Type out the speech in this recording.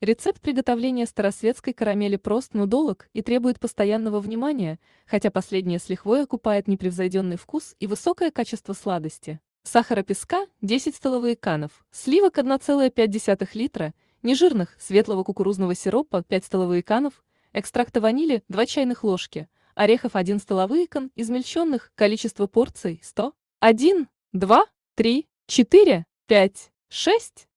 Рецепт приготовления старосветской карамели прост, но долг и требует постоянного внимания, хотя последнее с лихвой окупает непревзойденный вкус и высокое качество сладости. Сахара песка – 10 столовых канов, сливок 1,5 литра, нежирных, светлого кукурузного сиропа – 5 столовых канов, экстракта ванили – 2 чайных ложки, орехов 1 столовый кан, измельченных, количество порций – 100, 1, 2, 3, 4, 5, 6.